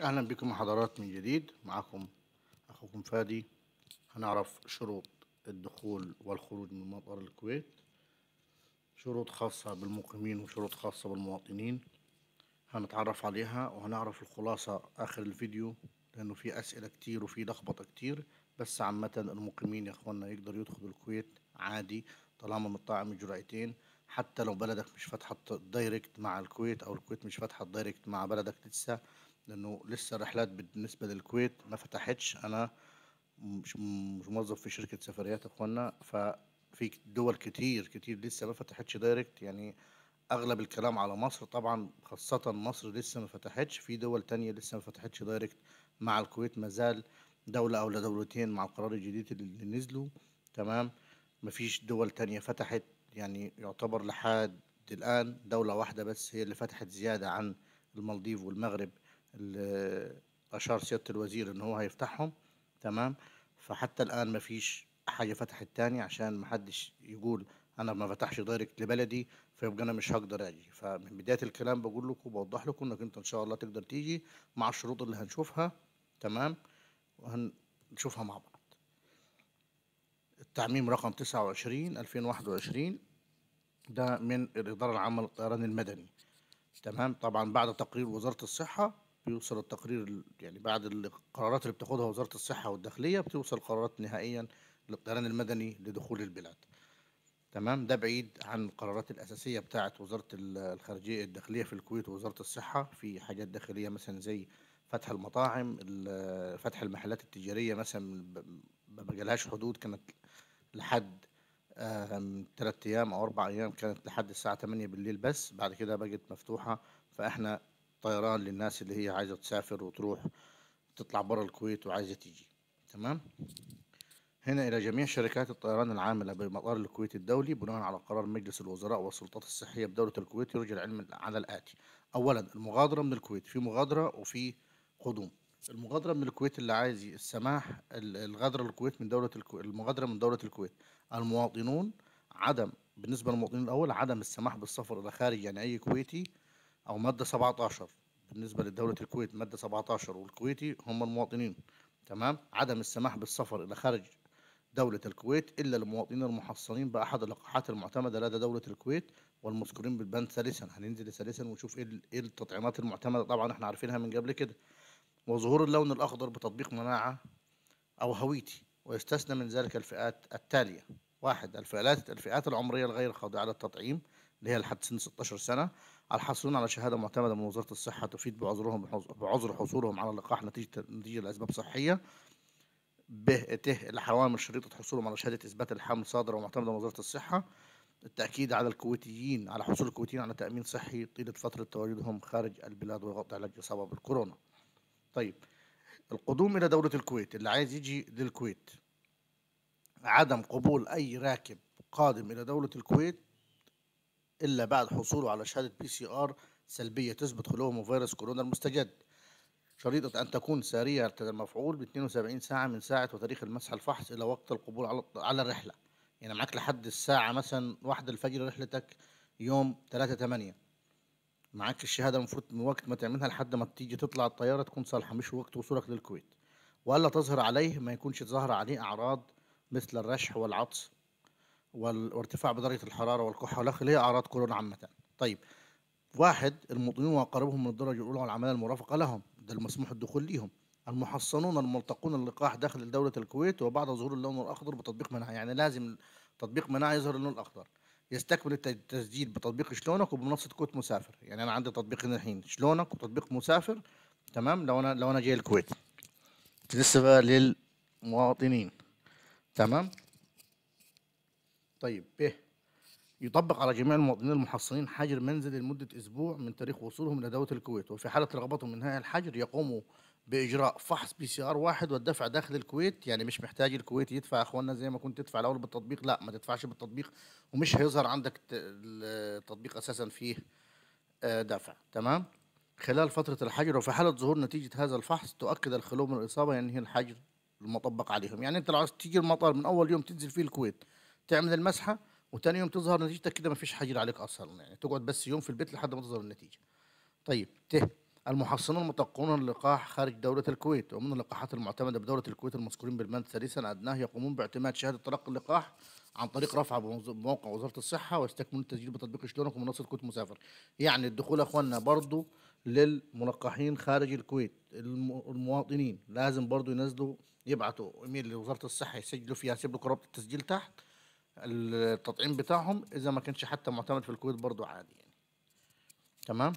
اهلا بكم حضرات من جديد معكم اخوكم فادي هنعرف شروط الدخول والخروج من مطار الكويت شروط خاصة بالمقيمين وشروط خاصة بالمواطنين هنتعرف عليها وهنعرف الخلاصة اخر الفيديو لانه في اسئلة كتير وفي لخبطة كتير بس عامة المقيمين يا اخوانا يقدر يدخل الكويت عادي طالما مطاعم الجرعتين حتى لو بلدك مش فاتحة دايركت مع الكويت او الكويت مش فاتحة دايركت مع بلدك لسه لانه لسه الرحلات بالنسبه للكويت ما فتحتش انا مش مش موظف في شركه سفريات اخوانا ففي دول كتير كتير لسه ما فتحتش دايركت يعني اغلب الكلام على مصر طبعا خاصه مصر لسه ما فتحتش في دول تانية لسه ما فتحتش دايركت مع الكويت ما زال دوله او دولتين مع القرار الجديد اللي نزلوا تمام ما فيش دول تانية فتحت يعني يعتبر لحد الآن دولة واحدة بس هي اللي فتحت زيادة عن المالديف والمغرب اللي اشار سياده الوزير ان هو هيفتحهم تمام فحتى الان ما فيش حاجه فتحت تاني عشان ما حدش يقول انا ما فتحش دايركت لبلدي فيبقى انا مش هقدر اجي فمن بدايه الكلام بقول لكم بوضح لكم انك انت ان شاء الله تقدر تيجي مع الشروط اللي هنشوفها تمام وهنشوفها مع بعض التعميم رقم 29 2021 ده من الإدارة العامة للطيران المدني تمام طبعا بعد تقرير وزارة الصحة بيوصل التقرير يعني بعد القرارات اللي بتاخدها وزارة الصحة والداخلية بتوصل قرارات نهائيا للطيران المدني لدخول البلاد تمام ده بعيد عن القرارات الأساسية بتاعة وزارة الخارجية الداخلية في الكويت ووزارة الصحة في حاجات داخلية مثلا زي فتح المطاعم فتح المحلات التجارية مثلا ما بجالهاش حدود كانت لحد ثلاث أيام أو أربع أيام كانت لحد الساعة 8 بالليل بس بعد كده بقت مفتوحة فإحنا طيران للناس اللي هي عايزة تسافر وتروح تطلع برا الكويت وعايزة تيجي تمام هنا إلى جميع شركات الطيران العاملة بمطار الكويت الدولي بناء على قرار مجلس الوزراء والسلطات الصحية بدولة الكويت يرجى العلم على الآتي أولا المغادرة من الكويت في مغادرة وفي قدوم المغادرة من الكويت اللي عايز السماح الغادرة الكويت من دولة الكويت المغادرة من دولة الكويت المواطنون عدم بالنسبة للمواطنين الأول عدم السماح بالسفر إلى خارج يعني أي كويتي او ماده 17 بالنسبه لدوله الكويت ماده 17 والكويتي هم المواطنين تمام عدم السماح بالسفر الى خارج دولة الكويت إلا للمواطنين المحصنين بأحد اللقاحات المعتمدة لدى دولة الكويت والمذكورين بالبند ثالثا هننزل ثالثا ونشوف إيه, إيه التطعيمات المعتمدة طبعا إحنا عارفينها من قبل كده وظهور اللون الأخضر بتطبيق مناعة أو هويتي ويستثنى من ذلك الفئات التالية واحد الفئات الفئات العمرية الغير خاضعة للتطعيم اللي هي لحد سن 16 سنة الحاصلون على شهادة معتمدة من وزارة الصحة تفيد بعذرهم بعذر حصولهم على اللقاح نتيجة نتيجة لأسباب صحية ب ت الحوامل شريطة حصولهم على شهادة إثبات الحمل صادرة ومعتمدة من وزارة الصحة التأكيد على الكويتيين على حصول الكويتيين على تأمين صحي طيلة فترة تواجدهم خارج البلاد وغطاء علاج اصابه بالكورونا. طيب القدوم إلى دولة الكويت اللي عايز يجي للكويت عدم قبول أي راكب قادم إلى دولة الكويت إلا بعد حصوله على شهادة بي سي آر سلبية تثبت خلوهم فيروس كورونا المستجد شريطة أن تكون سارية المفعول ب 72 ساعة من ساعة وتاريخ المسح الفحص إلى وقت القبول على الرحلة يعني معاك لحد الساعة مثلا واحدة الفجر رحلتك يوم 3 8 معاك الشهادة المفروض من وقت ما تعملها لحد ما تيجي تطلع الطيارة تكون صالحة مش وقت وصولك للكويت وألا تظهر عليه ما يكونش تظهر عليه أعراض مثل الرشح والعطس وارتفاع بدرجه الحراره والكحه والأخ اللي هي اعراض كورونا عامه طيب واحد المطنون وأقاربهم من الدرجة الأولى والعملية المرافقة لهم ده المسموح الدخول ليهم المحصنون الملتقون اللقاح داخل دولة الكويت وبعد ظهور اللون الأخضر بتطبيق مناعة يعني لازم تطبيق مناعة يظهر اللون الأخضر يستكمل التسجيل بتطبيق شلونك وبمنصة كوت مسافر يعني أنا عندي تطبيقين الحين شلونك وتطبيق مسافر تمام لو أنا لو أنا جاي الكويت بالنسبة للمواطنين تمام طيب ب يطبق على جميع المواطنين المحصنين حجر منزلي لمدة أسبوع من تاريخ وصولهم إلى دولة الكويت وفي حالة رغبتهم من هذا الحجر يقوموا بإجراء فحص بي سي آر واحد والدفع داخل الكويت يعني مش محتاج الكويت يدفع يا إخواننا زي ما كنت تدفع الأول بالتطبيق لا ما تدفعش بالتطبيق ومش هيظهر عندك التطبيق أساسا فيه آه، دفع تمام خلال فترة الحجر وفي حالة ظهور نتيجة هذا الفحص تؤكد الخلو من الإصابة ينهي يعني الحجر المطبق عليهم يعني أنت لو عايز تيجي المطار من أول يوم تنزل فيه الكويت تعمل المسحه وتاني يوم تظهر نتيجتك كده ما فيش حجر عليك اصلا يعني تقعد بس يوم في البيت لحد ما تظهر النتيجه طيب ت المحصنون المتقون اللقاح خارج دولة الكويت ومن اللقاحات المعتمدة بدولة الكويت المذكورين بالبند ثالثا أدناه يقومون باعتماد شهادة تلقي اللقاح عن طريق رفعه بموقع وزارة الصحة ويستكملون التسجيل بتطبيق شلونك ومنصة كويت مسافر يعني الدخول أخواننا برضو للملقحين خارج الكويت المواطنين لازم برضو ينزلوا يبعثوا ايميل لوزارة الصحة يسجلوا فيها يسيب لكم رابط التسجيل تحت التطعيم بتاعهم اذا ما كانش حتى معتمد في الكويت برضو عادي يعني تمام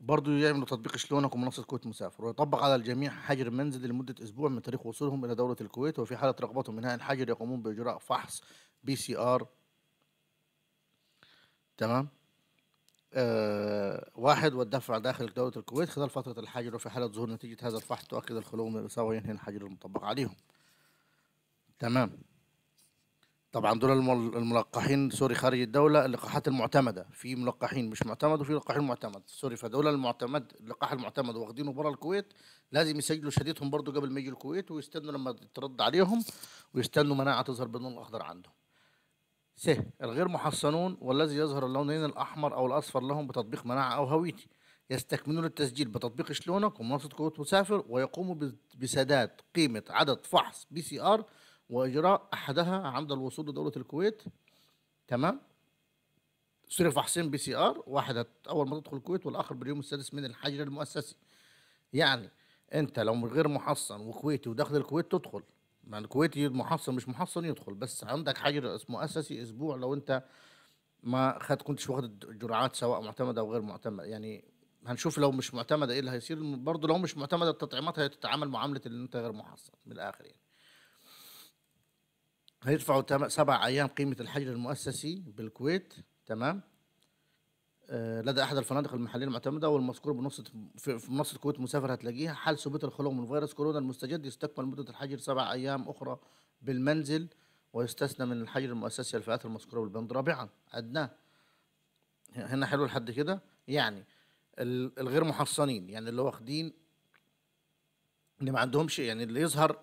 برضو يعملوا تطبيق شلونك ومنصة كويت مسافر ويطبق على الجميع حجر منزل لمدة أسبوع من تاريخ وصولهم إلى دولة الكويت وفي حالة رغبتهم من الحجر يقومون بإجراء فحص بي سي آر تمام آه واحد والدفع داخل دولة الكويت خلال فترة الحجر وفي حالة ظهور نتيجة هذا الفحص تؤكد الخلو من الإصابة وينهي الحجر المطبق عليهم تمام طبعا دول الملقحين سوري خارج الدوله اللقاحات المعتمده في ملقحين مش معتمد وفي لقاحين معتمد سوري فدول المعتمد اللقاح المعتمد واخدينه بره الكويت لازم يسجلوا شهادتهم برضه قبل ما يجوا الكويت ويستنوا لما ترد عليهم ويستنوا مناعه تظهر باللون الاخضر عندهم س الغير محصنون والذي يظهر اللونين الاحمر او الاصفر لهم بتطبيق مناعه او هويتي يستكملون التسجيل بتطبيق شلونك ومنصه قوه مسافر ويقوموا بسداد قيمه عدد فحص بي سي ار وإجراء أحدها عند الوصول لدولة الكويت تمام صرف فحصين بي سي ار واحد أول ما تدخل الكويت والآخر باليوم السادس من الحجر المؤسسي يعني أنت لو غير محصن وكويتي وداخل الكويت تدخل يعني الكويتي محصن مش محصن يدخل بس عندك حجر مؤسسي أسبوع لو أنت ما خد كنتش واخد الجرعات سواء معتمدة أو غير معتمدة يعني هنشوف لو مش معتمدة إيه اللي هيصير برضه لو مش معتمدة التطعيمات هتتعامل معاملة ان أنت غير محصن من الآخر يعني هيدفعوا سبع أيام قيمة الحجر المؤسسي بالكويت تمام آه، لدى احد الفنادق المحليه المعتمده والمذكور بنص في منصه الكويت مسافر هتلاقيها حال ثبوت الخلو من فيروس كورونا المستجد يستكمل مده الحجر سبع ايام اخرى بالمنزل ويستثنى من الحجر المؤسسي الفئات المذكوره بالبند رابعا ادناه هنا حلو لحد كده يعني الغير محصنين يعني اللي واخدين اللي ما عندهمش يعني اللي يظهر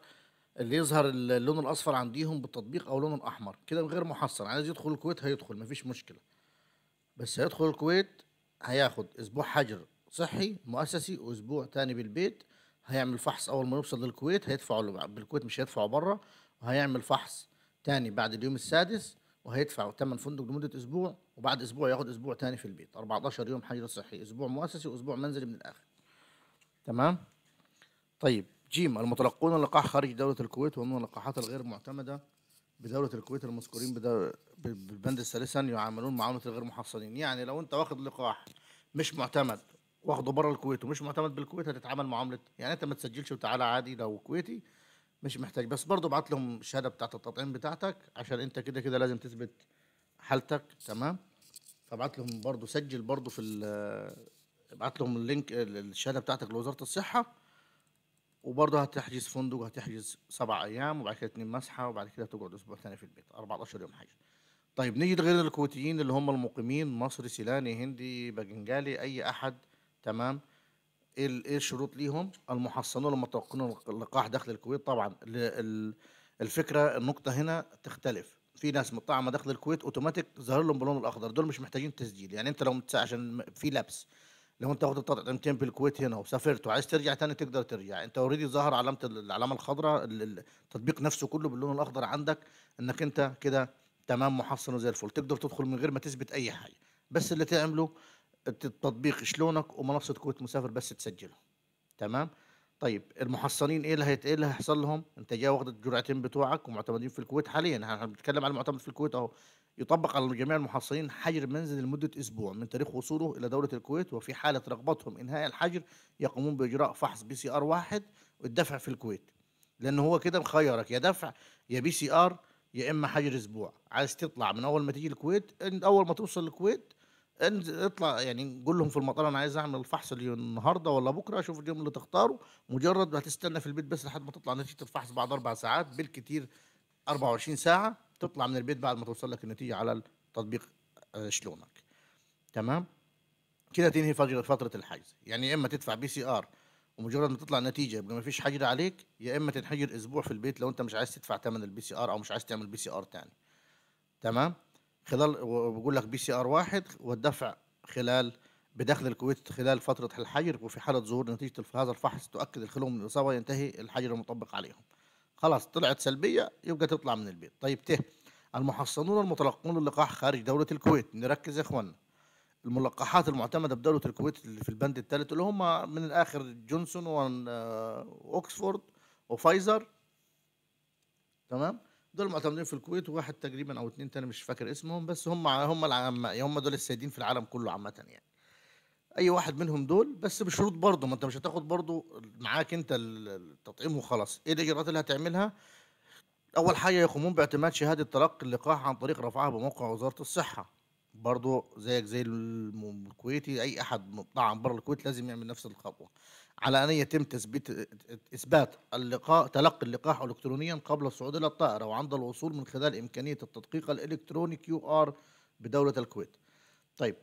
اللي يظهر اللون الاصفر عنديهم بالتطبيق او اللون الاحمر كده غير محصن عايز يدخل الكويت هيدخل مفيش مشكله بس هيدخل الكويت هياخد اسبوع حجر صحي مؤسسي واسبوع تاني بالبيت هيعمل فحص اول ما يوصل للكويت هيدفعوا له بالكويت مش هيدفعوا بره وهيعمل فحص تاني بعد اليوم السادس وهيدفع ثمن فندق لمده اسبوع وبعد اسبوع ياخد اسبوع تاني في البيت 14 يوم حجر صحي اسبوع مؤسسي واسبوع منزلي من الاخر تمام طيب جيم المتلقون اللقاح خارج دولة الكويت ومن اللقاحات الغير معتمدة بدولة الكويت المذكورين بالبند الثالثا يعاملون معاملة الغير محصنين يعني لو أنت واخد لقاح مش معتمد واخده بره الكويت ومش معتمد بالكويت هتتعامل معاملة يعني أنت ما تسجلش وتعالى عادي لو كويتي مش محتاج بس برضه ابعت لهم الشهادة بتاعت التطعيم بتاعتك عشان أنت كده كده لازم تثبت حالتك تمام فابعت لهم برضه سجل برضه في ابعت لهم اللينك الشهادة بتاعتك لوزارة الصحة وبرضه هتحجز فندق وهتحجز سبع ايام وبعد كده اتنين مسحه وبعد كده تقعد اسبوع ثاني في البيت 14 يوم حجز طيب نيجي غير الكويتيين اللي هم المقيمين مصري سيلاني هندي باجنجالي اي احد تمام ايه, إيه الشروط ليهم المحصنون المتوقعين اللقاح داخل الكويت طبعا الفكره النقطه هنا تختلف في ناس مطعمه داخل الكويت اوتوماتيك ظاهر لهم باللون الاخضر دول مش محتاجين تسجيل يعني انت لو عشان في لبس لو انت واخد بتاعة امتين بالكويت هنا وسافرت وعايز ترجع تاني تقدر ترجع انت اوريدي ظاهر علامه العلامه الخضراء التطبيق نفسه كله باللون الاخضر عندك انك انت كده تمام محصن وزي الفل تقدر تدخل من غير ما تثبت اي حاجه بس اللي تعمله التطبيق شلونك ومنصه كويت مسافر بس تسجله تمام طيب المحصنين ايه اللي هيت... ايه اللي هيحصل لهم انت جاي واخد الجرعتين بتوعك ومعتمدين في الكويت حاليا احنا بنتكلم على المعتمد في الكويت اهو يطبق على جميع المحصلين حجر منزل لمدة أسبوع من تاريخ وصوله إلى دولة الكويت وفي حالة رغبتهم إنهاء الحجر يقومون بإجراء فحص بي سي آر واحد والدفع في الكويت لأن هو كده مخيرك يا دفع يا بي سي آر يا إما حجر أسبوع عايز تطلع من أول ما تيجي الكويت أول ما توصل الكويت اطلع يعني قول لهم في المطار انا عايز اعمل الفحص النهارده ولا بكره شوف اليوم اللي تختاره مجرد هتستنى في البيت بس لحد ما تطلع نتيجه الفحص بعد اربع ساعات بالكثير 24 ساعه تطلع من البيت بعد ما توصل لك النتيجه على التطبيق آه، شلونك تمام كده تنهي فتره الحجز يعني يا اما تدفع بي سي ار ومجرد ما تطلع نتيجه يبقى ما فيش حجر عليك يا اما تنحجر اسبوع في البيت لو انت مش عايز تدفع ثمن البي سي ار او مش عايز تعمل بي سي ار تاني تمام خلال وبقول لك بي سي ار واحد والدفع خلال بداخل الكويت خلال فترة الحجر وفي حالة ظهور نتيجة هذا الفحص تؤكد الخلو من الإصابة ينتهي الحجر المطبق عليهم خلاص طلعت سلبية يبقى تطلع من البيت طيب ت المحصنون المتلقون اللقاح خارج دولة الكويت نركز يا اخوانا الملقحات المعتمدة بدولة الكويت اللي في البند الثالث اللي هم من الآخر جونسون وأكسفورد آه، وفايزر تمام دول معتمدين في الكويت وواحد تقريبا أو اتنين تاني مش فاكر اسمهم بس هم هم هم دول السيدين في العالم كله عامة يعني اي واحد منهم دول بس بشروط برضه ما انت مش هتاخد برضه معاك انت التطعيم وخلاص ايه الاجراءات اللي هتعملها اول حاجه يقومون باعتماد شهاده تلقي اللقاح عن طريق رفعها بموقع وزاره الصحه برضه زيك زي الكويتي اي احد طبعا بره الكويت لازم يعمل نفس الخطوه على ان يتم تثبيت اثبات اللقاء تلقي اللقاح الكترونيا قبل الصعود الى الطائره وعند الوصول من خلال امكانيه التدقيق الالكتروني كيو ار بدوله الكويت طيب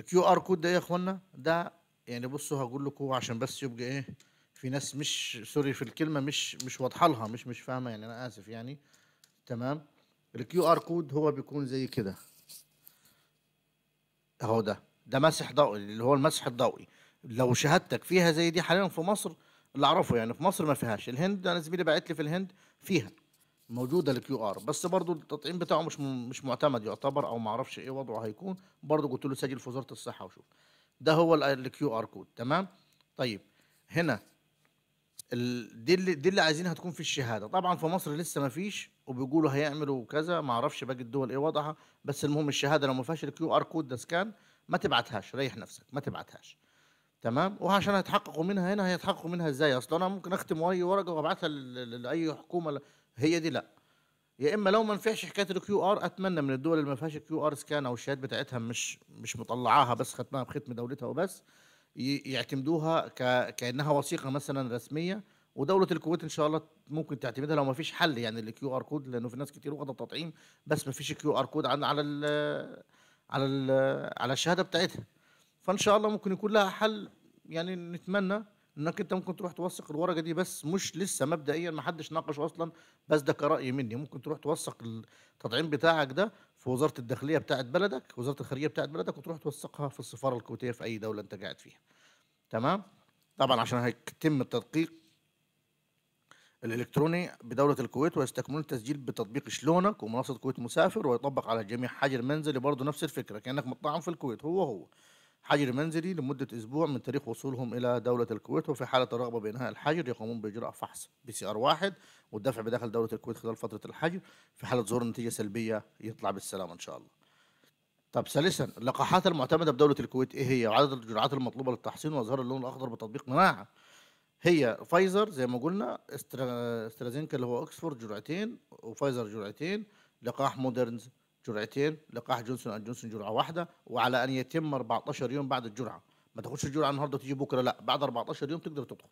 الكيو ار كود ده يا اخوانا ده يعني بصوا هقول لكم عشان بس يبقى ايه في ناس مش سوري في الكلمه مش مش واضحه لها مش مش فاهمه يعني انا اسف يعني تمام الكيو ار كود هو بيكون زي كده اهو ده ده مسح ضوئي اللي هو المسح الضوئي لو شهادتك فيها زي دي حاليا في مصر اللي اعرفه يعني في مصر ما فيهاش الهند انا زميلي بعت لي في الهند فيها موجوده الكيو ار بس برضه التطعيم بتاعه مش مش معتمد يعتبر او ما اعرفش ايه وضعه هيكون برضه قلت له سجل في وزاره الصحه وشوف ده هو الكيو ار كود تمام طيب هنا ال... دي اللي دي اللي عايزينها تكون في الشهاده طبعا في مصر لسه ما فيش وبيقولوا هيعملوا كذا ما اعرفش باقي الدول ايه وضعها بس المهم الشهاده لو ما فيهاش الكيو ار كود ده سكان ما تبعتهاش ريح نفسك ما تبعتهاش تمام وعشان هيتحققوا منها هنا هيتحققوا منها ازاي اصل انا ممكن اختم اي ورقه وابعتها لاي حكومه هي دي لا يا اما لو ما نفعش حكايه الكيو ار اتمنى من الدول اللي ما فيهاش الكيو ار سكان او الشهادات بتاعتها مش مش مطلعاها بس ختمها بختم دولتها وبس يعتمدوها ك... كانها وثيقه مثلا رسميه ودوله الكويت ان شاء الله ممكن تعتمدها لو ما فيش حل يعني الكيو ار كود لانه في ناس كتير واخده تطعيم بس ما فيش كيو ار كود على على ال على ال على الشهاده بتاعتها فان شاء الله ممكن يكون لها حل يعني نتمنى انك انت ممكن تروح توثق الورقه دي بس مش لسه مبدئيا ما حدش ناقش اصلا بس ده كرأي مني ممكن تروح توثق التطعيم بتاعك ده في وزاره الداخليه بتاعه بلدك وزاره الخارجيه بتاعه بلدك وتروح توثقها في السفاره الكويتيه في اي دوله انت قاعد فيها تمام طبعا عشان هيتم التدقيق الالكتروني بدوله الكويت ويستكمل التسجيل بتطبيق شلونك ومنصه كويت مسافر ويطبق على جميع حجر منزلي برضه نفس الفكره كانك مطعم في الكويت هو هو حجر منزلي لمدة أسبوع من تاريخ وصولهم إلى دولة الكويت وفي حالة الرغبة بإنهاء الحجر يقومون بإجراء فحص بي سي آر واحد والدفع بداخل دولة الكويت خلال فترة الحجر في حالة ظهور نتيجة سلبية يطلع بالسلامة إن شاء الله. طب ثالثا اللقاحات المعتمدة بدولة الكويت إيه هي؟ وعدد الجرعات المطلوبة للتحصين وإظهار اللون الأخضر بتطبيق مناعة. هي فايزر زي ما قلنا استرازينكا اللي هو أكسفورد جرعتين وفايزر جرعتين لقاح مودرنز جرعتين لقاح جونسون اند جونسون جرعه واحده وعلى ان يتم 14 يوم بعد الجرعه ما تاخدش الجرعه النهارده تيجي بكره لا بعد 14 يوم تقدر تدخل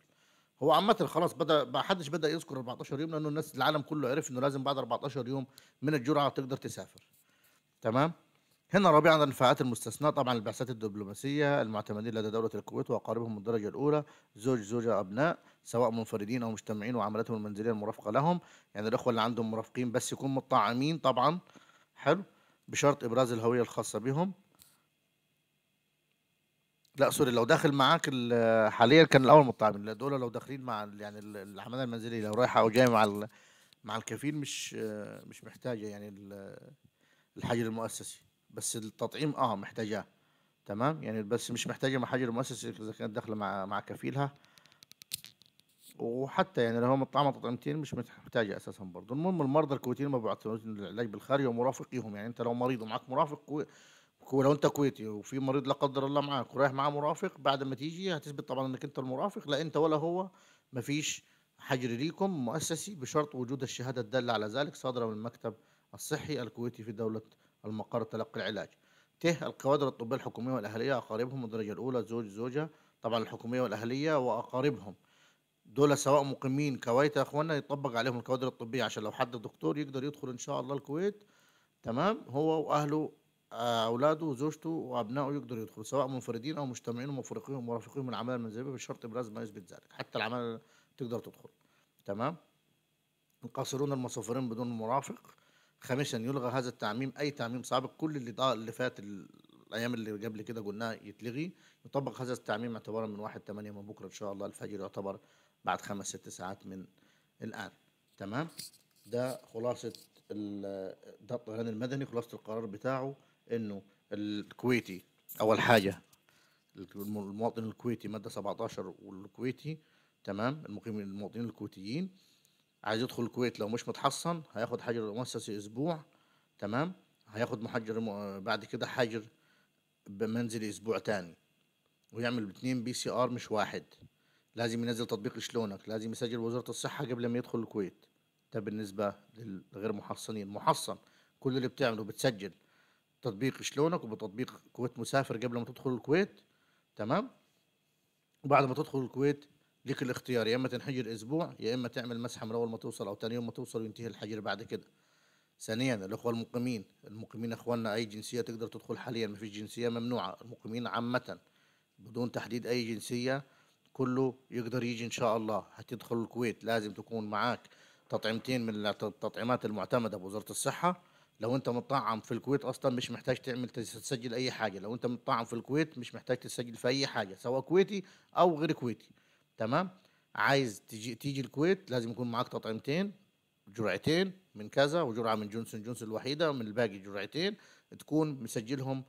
هو عامة خلاص بدا ما حدش بدا يذكر 14 يوم لانه الناس العالم كله عرف انه لازم بعد 14 يوم من الجرعه تقدر تسافر تمام هنا رابعا الفئات المستثناة طبعا البعثات الدبلوماسية المعتمدين لدى دولة الكويت وأقاربهم من الدرجة الأولى زوج زوجة أبناء سواء منفردين أو مجتمعين وعملتهم المنزلية المرافقة لهم يعني الأخوة اللي عندهم مرافقين بس يكونوا مطعمين طبعا حلو بشرط ابراز الهويه الخاصه بهم لا سوري لو داخل معاك حاليا كان الاول مطعمين دول لو داخلين مع يعني العماله المنزليه لو رايحه او جايه مع مع الكفيل مش مش محتاجه يعني الحجر المؤسسي بس التطعيم اه محتاجاه تمام يعني بس مش محتاجه مع حجر مؤسسي اذا كانت داخله مع مع كفيلها وحتى يعني لو هم اتطعمت تطعمتين مش محتاجه اساسا برضه المهم المرضى الكويتيين ما بيعتمدون للعلاج بالخارج ومرافقيهم يعني انت لو مريض ومعك مرافق كوي... لو انت كويتي وفي مريض لا قدر الله معاك ورايح معاه مرافق بعد ما تيجي هتثبت طبعا انك انت المرافق لا انت ولا هو ما فيش حجر ليكم مؤسسي بشرط وجود الشهاده الداله على ذلك صادره من المكتب الصحي الكويتي في دوله المقر تلقي العلاج ته الكوادر الطبيه الحكوميه والاهليه اقاربهم الدرجه الاولى زوج زوجه طبعا الحكوميه والاهليه واقاربهم دول سواء مقيمين كويت يا اخوانا يطبق عليهم الكوادر الطبيه عشان لو حد دكتور يقدر يدخل ان شاء الله الكويت تمام هو واهله آه، اولاده وزوجته وابنائه يقدروا يدخلوا سواء منفردين او مجتمعين ومفرقين ومرافقين من العماله المنزليه بشرط ابراز ما يثبت ذلك حتى العماله تقدر تدخل تمام القاصرون المسافرين بدون مرافق خامسا يلغى هذا التعميم اي تعميم سابق كل اللي اللي فات الايام اللي قبل كده قلناها يتلغي يطبق هذا التعميم اعتبارا من 1 8 من بكره ان شاء الله الفجر يعتبر بعد خمس ست ساعات من الآن تمام ده خلاصة ده الطيران المدني خلاصة القرار بتاعه إنه الكويتي أول حاجة المواطن الكويتي مادة 17 والكويتي تمام المقيم المواطنين الكويتيين عايز يدخل الكويت لو مش متحصن هياخد حجر مؤسسي أسبوع تمام هياخد محجر بعد كده حجر بمنزلي أسبوع تاني ويعمل اتنين بي سي آر مش واحد لازم ينزل تطبيق شلونك لازم يسجل وزاره الصحه قبل ما يدخل الكويت ده بالنسبه للغير محصنين محصن كل اللي بتعمله بتسجل تطبيق شلونك وبتطبيق كويت مسافر قبل ما تدخل الكويت تمام وبعد ما تدخل الكويت ليك الاختيار يا اما تنحجر اسبوع يا اما تعمل مسحه من اول ما توصل او ثاني يوم ما توصل وينتهي الحجر بعد كده ثانيا الاخوه المقيمين المقيمين اخواننا اي جنسيه تقدر تدخل حاليا ما فيش جنسيه ممنوعه المقيمين عامه بدون تحديد اي جنسيه كله يقدر يجي ان شاء الله هتدخل الكويت لازم تكون معاك تطعيمتين من التطعيمات المعتمده بوزاره الصحه لو انت مطعم في الكويت اصلا مش محتاج تعمل تسجل اي حاجه لو انت مطعم في الكويت مش محتاج تسجل في اي حاجه سواء كويتي او غير كويتي تمام عايز تيجي تيجي الكويت لازم يكون معاك تطعيمتين جرعتين من كذا وجرعه من جونسون جونسون الوحيده من الباقي جرعتين تكون مسجلهم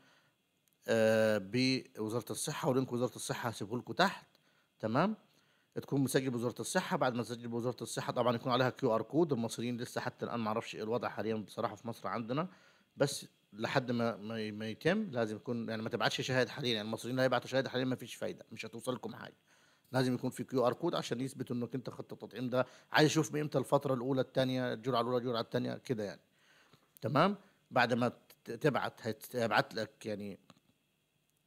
آه، بوزاره الصحه ولينك وزاره الصحه هسيبه لكم تحت تمام تكون مسجل بوزاره الصحه بعد ما تسجل بوزاره الصحه طبعا يكون عليها كيو ار كود المصريين لسه حتى الان ما اعرفش ايه الوضع حاليا بصراحه في مصر عندنا بس لحد ما ما يتم لازم يكون يعني ما تبعتش شهاده حاليا يعني المصريين هيبعتوا شهاده حاليا ما فيش فايده مش هتوصل لكم حاجه لازم يكون في كيو ار كود عشان يثبت انك انت خدت التطعيم ده عايز اشوف من امتى الفتره الاولى الثانيه الجرعه الاولى الجرعه الثانيه كده يعني تمام بعد ما تبعت هيبعت لك يعني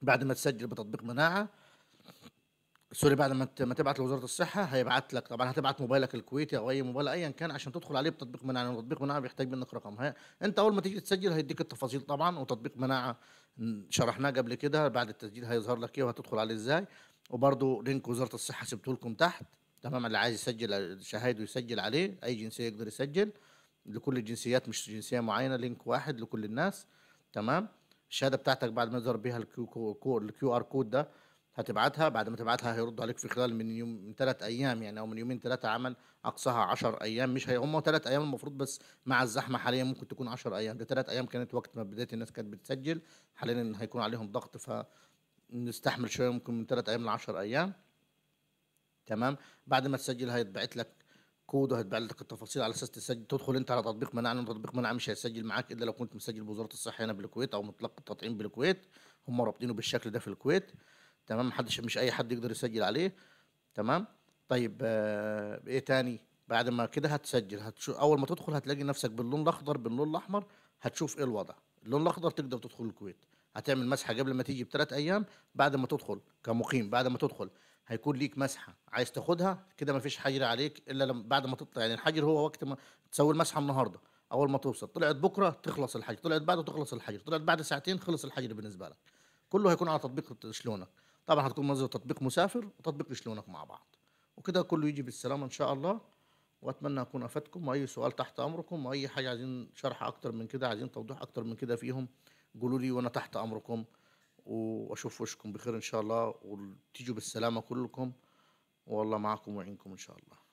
بعد ما تسجل بتطبيق مناعه سوري بعد ما ما تبعت لوزاره الصحه هيبعت لك طبعا هتبعت موبايلك الكويتي او اي موبايل ايا كان عشان تدخل عليه بتطبيق مناعه لأن تطبيق مناعه بيحتاج منك رقم هي. انت اول ما تيجي تسجل هيديك التفاصيل طبعا وتطبيق مناعه شرحناه قبل كده بعد التسجيل هيظهر لك ايه وهتدخل عليه ازاي وبرده لينك وزاره الصحه سبته لكم تحت تمام اللي عايز يسجل شهاده يسجل عليه اي جنسيه يقدر يسجل لكل الجنسيات مش جنسيه معينه لينك واحد لكل الناس تمام الشهاده بتاعتك بعد ما يظهر بيها الكيو الكيو ار كود ده هتبعتها بعد ما تبعتها هيرد عليك في خلال من يوم من ثلاث ايام يعني او من يومين ثلاثه عمل اقصاها 10 ايام مش هي هم ثلاث ايام المفروض بس مع الزحمه حاليا ممكن تكون 10 ايام ده ثلاث ايام كانت وقت ما بدايه الناس كانت بتسجل حاليا هيكون عليهم ضغط ف نستحمل شويه ممكن من ثلاث ايام ل 10 ايام تمام بعد ما تسجل هيتبعت لك كود وهيتبعت لك التفاصيل على اساس تسجل تدخل انت على تطبيق منع تطبيق منع مش هيسجل معاك الا لو كنت مسجل بوزاره الصحه هنا بالكويت او متلقي التطعيم بالكويت هم رابطينه بالشكل ده في الكويت تمام محدش مش اي حد يقدر يسجل عليه تمام طيب آه ايه تاني بعد ما كده هتسجل هتشوف اول ما تدخل هتلاقي نفسك باللون الاخضر باللون الاحمر هتشوف ايه الوضع اللون الاخضر تقدر تدخل الكويت هتعمل مسحه قبل ما تيجي بثلاث ايام بعد ما تدخل كمقيم بعد ما تدخل هيكون ليك مسحه عايز تاخدها كده ما فيش حجر عليك الا لما بعد ما تطلع يعني الحجر هو وقت ما تسوي المسحه النهارده اول ما توصل طلعت بكره تخلص الحجر طلعت بعده تخلص الحجر طلعت بعد ساعتين خلص الحجر بالنسبه لك كله هيكون على تطبيق شلونك طبعا هتكون منظر تطبيق مسافر وتطبيق شلونك مع بعض وكده كله يجي بالسلامه ان شاء الله واتمنى اكون افدتكم واي سؤال تحت امركم واي حاجه عايزين شرح اكتر من كده عايزين توضيح اكتر من كده فيهم قولوا لي وانا تحت امركم واشوف وشكم بخير ان شاء الله وتيجوا بالسلامه كلكم والله معكم وعينكم ان شاء الله